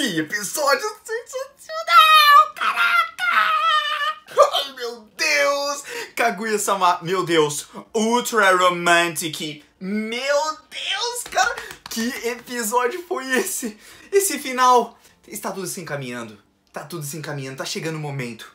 Que episódio sensacional! Caraca! Ai meu Deus! Kaguya-sama, meu Deus! Ultra romantic! Meu Deus, cara! Que episódio foi esse? Esse final! Está tudo se encaminhando. Tá tudo se encaminhando, tá chegando o momento.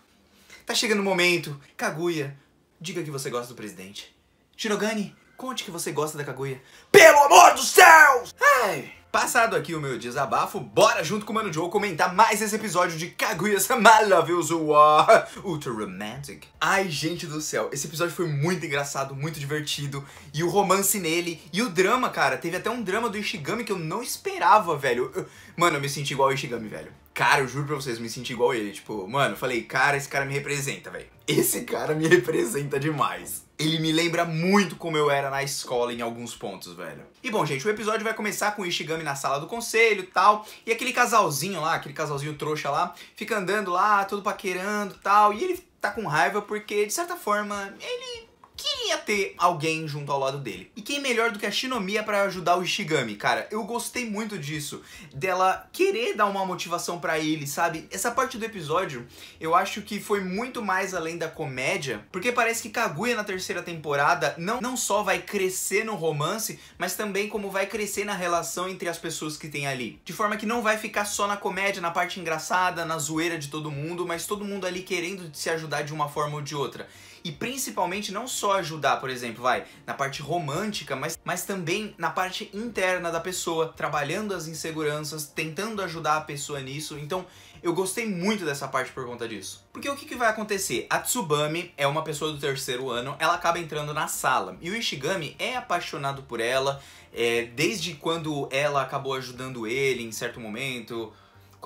Tá chegando o momento. Kaguya, diga que você gosta do presidente. Shirogani, conte que você gosta da Kaguya. Pelo amor dos céus! Ai! Passado aqui o meu desabafo, bora junto com o Mano Joe comentar mais esse episódio de Kaguya-sama Love Ultra Romantic. Ai, gente do céu, esse episódio foi muito engraçado, muito divertido, e o romance nele, e o drama, cara, teve até um drama do Ishigami que eu não esperava, velho. mano, eu me senti igual o Ishigami, velho. Cara, eu juro pra vocês, me senti igual ele, tipo, mano, falei, cara, esse cara me representa, velho. Esse cara me representa demais ele me lembra muito como eu era na escola em alguns pontos, velho. E bom, gente, o episódio vai começar com o Ishigami na sala do conselho e tal, e aquele casalzinho lá, aquele casalzinho trouxa lá, fica andando lá, todo paquerando e tal, e ele tá com raiva porque, de certa forma, ele ia é ter alguém junto ao lado dele? E quem é melhor do que a Shinomiya para ajudar o Ishigami, cara? Eu gostei muito disso, dela querer dar uma motivação para ele, sabe? Essa parte do episódio, eu acho que foi muito mais além da comédia, porque parece que Kaguya na terceira temporada não, não só vai crescer no romance, mas também como vai crescer na relação entre as pessoas que tem ali. De forma que não vai ficar só na comédia, na parte engraçada, na zoeira de todo mundo, mas todo mundo ali querendo se ajudar de uma forma ou de outra e principalmente não só ajudar, por exemplo, vai, na parte romântica, mas, mas também na parte interna da pessoa, trabalhando as inseguranças, tentando ajudar a pessoa nisso. Então, eu gostei muito dessa parte por conta disso. Porque o que, que vai acontecer? A Tsubami é uma pessoa do terceiro ano, ela acaba entrando na sala. E o Ishigami é apaixonado por ela, é, desde quando ela acabou ajudando ele em certo momento,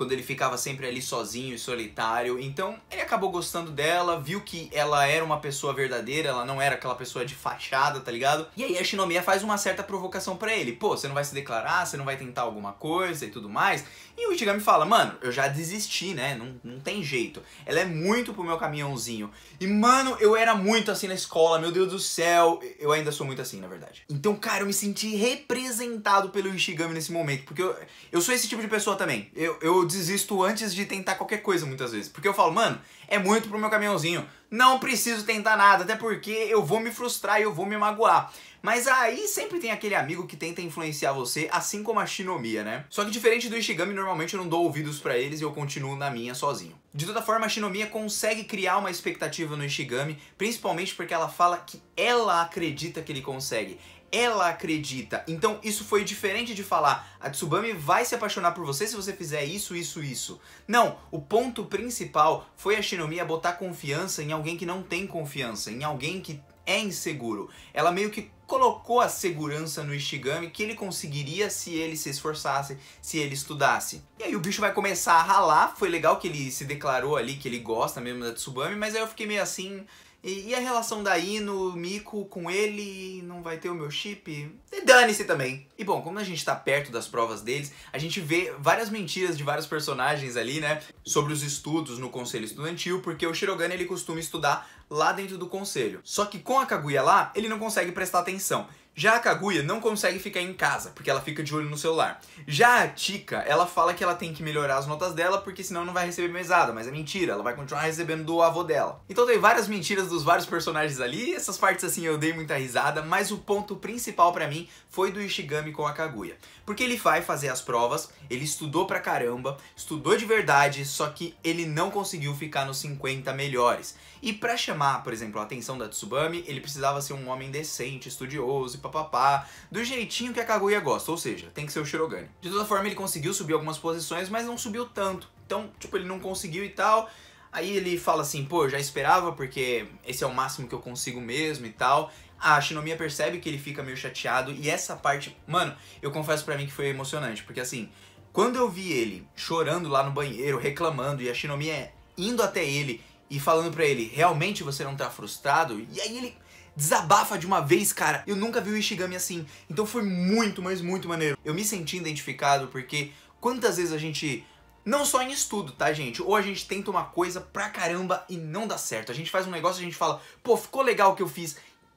quando ele ficava sempre ali sozinho e solitário. Então ele acabou gostando dela, viu que ela era uma pessoa verdadeira, ela não era aquela pessoa de fachada, tá ligado? E aí a Shinomiya faz uma certa provocação para ele. Pô, você não vai se declarar, você não vai tentar alguma coisa e tudo mais. E o Ichigami fala, mano, eu já desisti, né? Não, não tem jeito. Ela é muito pro meu caminhãozinho. E, mano, eu era muito assim na escola, meu Deus do céu. Eu ainda sou muito assim, na verdade. Então, cara, eu me senti representado pelo Ishigami nesse momento. Porque eu, eu sou esse tipo de pessoa também. Eu, eu desisto antes de tentar qualquer coisa muitas vezes. Porque eu falo, mano, é muito pro meu caminhãozinho. Não preciso tentar nada, até porque eu vou me frustrar e eu vou me magoar. Mas aí sempre tem aquele amigo que tenta influenciar você, assim como a Shinomiya, né? Só que diferente do Ishigami, normalmente eu não dou ouvidos para eles e eu continuo na minha sozinho. De toda forma, a Shinomiya consegue criar uma expectativa no Ishigami, principalmente porque ela fala que ela acredita que ele consegue ela acredita. Então isso foi diferente de falar a Tsubami vai se apaixonar por você se você fizer isso, isso, isso. Não, o ponto principal foi a Shinomiya botar confiança em alguém que não tem confiança, em alguém que é inseguro. Ela meio que colocou a segurança no Ishigami que ele conseguiria se ele se esforçasse, se ele estudasse. E aí o bicho vai começar a ralar. Foi legal que ele se declarou ali que ele gosta mesmo da Tsubami, mas aí eu fiquei meio assim, e, e, a relação da Ino, Miko com ele, não vai ter o meu chip? E dane-se também. E bom, como a gente tá perto das provas deles, a gente vê várias mentiras de vários personagens ali, né? Sobre os estudos no conselho estudantil, porque o Shirogane ele costuma estudar lá dentro do conselho. Só que com a Kaguya lá, ele não consegue prestar atenção. Já a Kaguya não consegue ficar em casa, porque ela fica de olho no celular. Já a Tika, ela fala que ela tem que melhorar as notas dela, porque senão não vai receber mesada, mas é mentira, ela vai continuar recebendo do avô dela. Então tem várias mentiras dos vários personagens ali, essas partes assim eu dei muita risada, mas o ponto principal para mim foi do Ishigami com a Kaguya. Porque ele vai fazer as provas, ele estudou pra caramba, estudou de verdade, só que ele não conseguiu ficar nos 50 melhores. E para chamar, por exemplo, a atenção da Tsubami, ele precisava ser um homem decente, estudioso e papapá, do jeitinho que a Kaguya gosta, ou seja, tem que ser o Shirogane. De toda forma, ele conseguiu subir algumas posições, mas não subiu tanto. Então, tipo, ele não conseguiu e tal. Aí ele fala assim, pô, já esperava porque esse é o máximo que eu consigo mesmo e tal. A Shinomiya percebe que ele fica meio chateado e essa parte, mano, eu confesso para mim que foi emocionante, porque assim, quando eu vi ele chorando lá no banheiro, reclamando e a Shinomiya indo até ele e falando para ele, realmente você não tá frustrado? E aí ele desabafa de uma vez, cara. Eu nunca vi o Ishigami assim. Então foi muito, mas muito maneiro. Eu me senti identificado porque quantas vezes a gente não só em estudo, tá, gente? Ou a gente tenta uma coisa pra caramba e não dá certo. A gente faz um negócio e a gente fala, pô, ficou legal o que eu fiz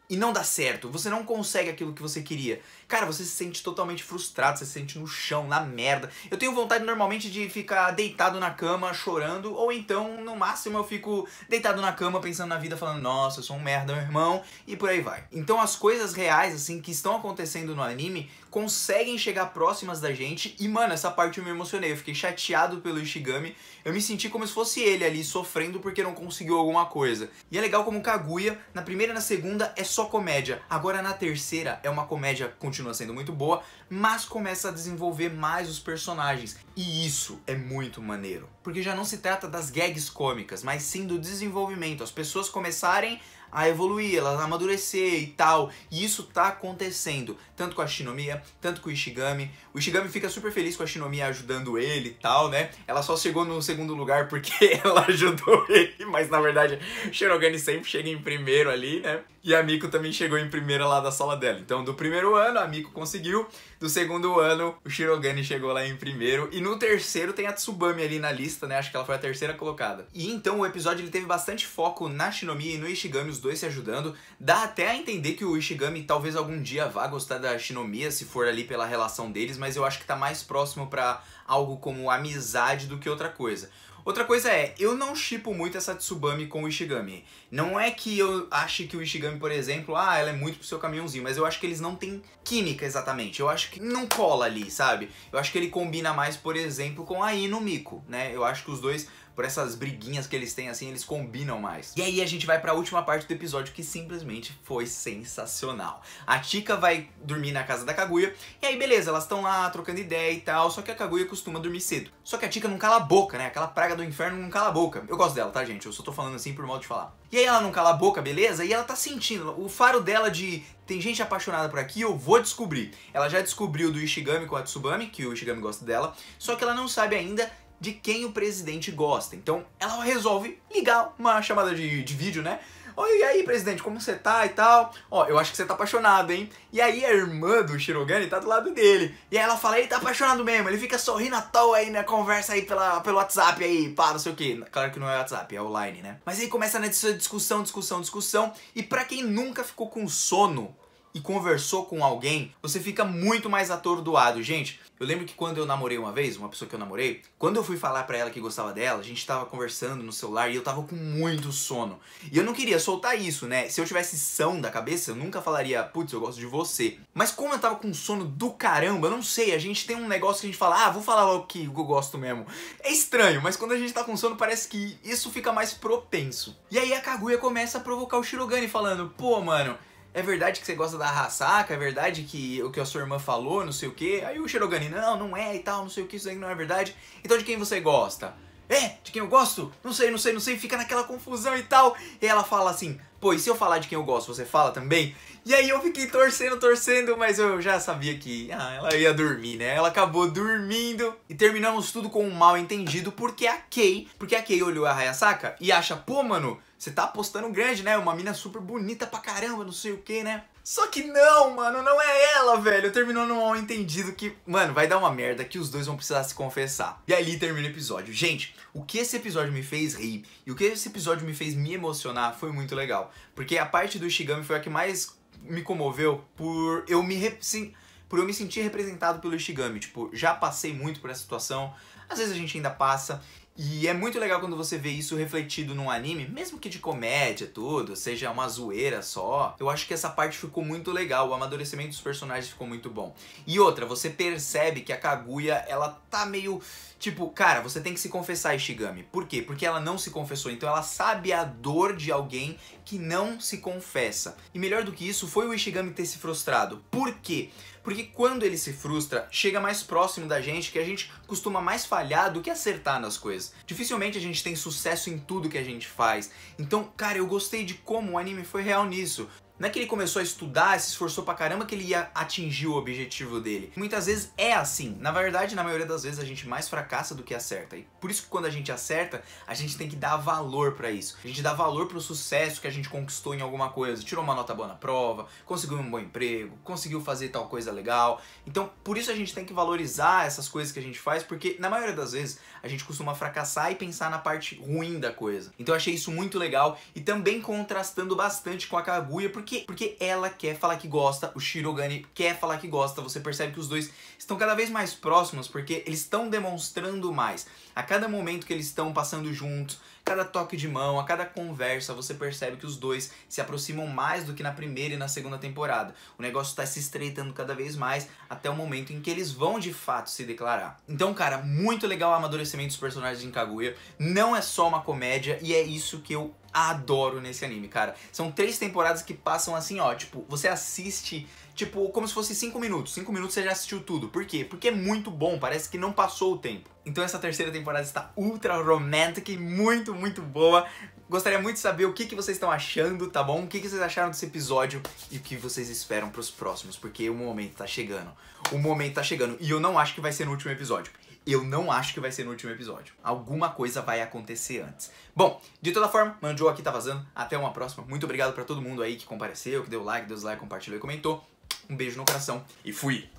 e não dá certo, você não consegue aquilo que você queria. Cara, você se sente totalmente frustrado, você se sente no chão, na merda. Eu tenho vontade normalmente de ficar deitado na cama chorando, ou então, no máximo, eu fico deitado na cama pensando na vida, falando, nossa, eu sou um merda, meu irmão, e por aí vai. Então as coisas reais, assim, que estão acontecendo no anime conseguem chegar próximas da gente. E, mano, essa parte eu me emocionei. Eu fiquei chateado pelo Ishigami. Eu me senti como se fosse ele ali sofrendo porque não conseguiu alguma coisa. E é legal como Kaguya, na primeira e na segunda é só comédia. Agora na terceira é uma comédia, continua sendo muito boa, mas começa a desenvolver mais os personagens. E isso é muito maneiro, porque já não se trata das gags cômicas, mas sim do desenvolvimento, as pessoas começarem a evoluir, elas a amadurecer e tal. E isso tá acontecendo, tanto com a Shinomiya, tanto com o Ishigami. O Ishigami fica super feliz com a Shinomiya ajudando ele e tal, né? Ela só chegou no segundo lugar porque ela ajudou ele, mas na verdade Shirogane sempre chega em primeiro ali, né? E a Miko também chegou em primeira lá da sala dela. Então, do primeiro ano, a Miko conseguiu. Do segundo ano, o Shirogane chegou lá em primeiro. E no terceiro tem a Tsubami ali na lista, né? Acho que ela foi a terceira colocada. E então o episódio ele teve bastante foco na Shinomiya e no Ishigami, os dois se ajudando. Dá até a entender que o Ishigami talvez algum dia vá gostar da Shinomiya, se for ali pela relação deles, mas eu acho que tá mais próximo para algo como amizade do que outra coisa. Outra coisa é, eu não chipo muito essa Tsubame com o Ishigami. Não é que eu ache que o Ishigami, por exemplo, ah, ela é muito pro seu caminhãozinho, mas eu acho que eles não têm química exatamente. Eu acho que não cola ali, sabe? Eu acho que ele combina mais, por exemplo, com a Inu Miko, né? Eu acho que os dois por essas briguinhas que eles têm, assim, eles combinam mais. E aí a gente vai pra última parte do episódio que simplesmente foi sensacional. A Chica vai dormir na casa da Kaguya, e aí beleza, elas estão lá trocando ideia e tal, só que a Kaguya costuma dormir cedo. Só que a Chica não cala a boca, né? Aquela praga do inferno não cala a boca. Eu gosto dela, tá, gente? Eu só tô falando assim por modo de falar. E aí ela não cala a boca, beleza? E ela tá sentindo o faro dela de tem gente apaixonada por aqui, eu vou descobrir. Ela já descobriu do Ishigami com a Tsubami, que o Ishigami gosta dela, só que ela não sabe ainda de quem o presidente gosta. Então ela resolve ligar uma chamada de, de vídeo, né? Oi, e aí, presidente, como você tá e tal? Ó, eu acho que você tá apaixonado, hein? E aí a irmã do Shirogane tá do lado dele. E aí ela fala, ele tá apaixonado mesmo, ele fica sorrindo à toa aí na conversa aí pela, pelo WhatsApp aí, pá, não sei o que. Claro que não é WhatsApp, é online, né? Mas aí começa nessa discussão, discussão, discussão. E pra quem nunca ficou com sono e conversou com alguém, você fica muito mais atordoado. Gente, eu lembro que quando eu namorei uma vez, uma pessoa que eu namorei, quando eu fui falar para ela que gostava dela, a gente tava conversando no celular e eu tava com muito sono. E eu não queria soltar isso, né? Se eu tivesse são da cabeça, eu nunca falaria, putz, eu gosto de você. Mas como eu tava com sono do caramba, eu não sei, a gente tem um negócio que a gente fala, ah, vou falar logo que eu gosto mesmo. É estranho, mas quando a gente tá com sono parece que isso fica mais propenso. E aí a Kaguya começa a provocar o Shirogane falando, pô, mano, é verdade que você gosta da Hasaka, ah, é verdade que o que a sua irmã falou, não sei o que. Aí o Shirogane, não, não é e tal, não sei o que, isso aí não é verdade. Então de quem você gosta? É, de quem eu gosto? Não sei, não sei, não sei, fica naquela confusão e tal. E ela fala assim, pô, e se eu falar de quem eu gosto, você fala também? E aí eu fiquei torcendo, torcendo, mas eu já sabia que ah, ela ia dormir, né? Ela acabou dormindo e terminamos tudo com um mal entendido porque a Kei, porque a Kei olhou a Hayasaka e acha, pô, mano, você tá apostando grande, né? Uma mina super bonita pra caramba, não sei o que, né? Só que não, mano, não é ela, velho. Terminou num mal entendido que, mano, vai dar uma merda que os dois vão precisar se confessar. E ali termina o episódio. Gente, o que esse episódio me fez rir e o que esse episódio me fez me emocionar foi muito legal. Porque a parte do Ishigami foi a que mais me comoveu por eu me sim, por eu me sentir representado pelo Ishigami. Tipo, já passei muito por essa situação. Às vezes a gente ainda passa. E é muito legal quando você vê isso refletido num anime, mesmo que de comédia, tudo, seja uma zoeira só. Eu acho que essa parte ficou muito legal, o amadurecimento dos personagens ficou muito bom. E outra, você percebe que a Kaguya, ela tá meio tipo, cara, você tem que se confessar, Ishigami. Por quê? Porque ela não se confessou, então ela sabe a dor de alguém que não se confessa. E melhor do que isso, foi o Ishigami ter se frustrado. Por quê? porque quando ele se frustra, chega mais próximo da gente que a gente costuma mais falhar do que acertar nas coisas. Dificilmente a gente tem sucesso em tudo que a gente faz. Então, cara, eu gostei de como o anime foi real nisso. Não é que ele começou a estudar, se esforçou pra caramba que ele ia atingir o objetivo dele. Muitas vezes é assim. Na verdade, na maioria das vezes a gente mais fracassa do que acerta. E por isso que quando a gente acerta, a gente tem que dar valor para isso. A gente dá valor pro sucesso que a gente conquistou em alguma coisa. Tirou uma nota boa na prova, conseguiu um bom emprego, conseguiu fazer tal coisa legal. Então, por isso a gente tem que valorizar essas coisas que a gente faz, porque na maioria das vezes a gente costuma fracassar e pensar na parte ruim da coisa. Então, eu achei isso muito legal e também contrastando bastante com a Kaguya, porque porque ela quer falar que gosta, o Shirogane quer falar que gosta, você percebe que os dois estão cada vez mais próximos porque eles estão demonstrando mais. A cada momento que eles estão passando juntos, cada toque de mão, a cada conversa, você percebe que os dois se aproximam mais do que na primeira e na segunda temporada. O negócio está se estreitando cada vez mais até o momento em que eles vão de fato se declarar. Então, cara, muito legal o amadurecimento dos personagens em Kaguya. Não é só uma comédia e é isso que eu adoro nesse anime, cara. São três temporadas que passam assim, ó, tipo, você assiste tipo, como se fosse 5 minutos. 5 minutos você já assistiu tudo. Por quê? Porque é muito bom, parece que não passou o tempo. Então essa terceira temporada está ultra romântica e muito, muito boa. Gostaria muito de saber o que, que vocês estão achando, tá bom? O que, que vocês acharam desse episódio e o que vocês esperam pros próximos, porque o momento tá chegando. O momento tá chegando e eu não acho que vai ser no último episódio. Eu não acho que vai ser no último episódio. Alguma coisa vai acontecer antes. Bom, de toda forma, Manjo aqui tá vazando. Até uma próxima. Muito obrigado para todo mundo aí que compareceu, que deu like, deu dislike, compartilhou e comentou. Um beijo no coração e fui!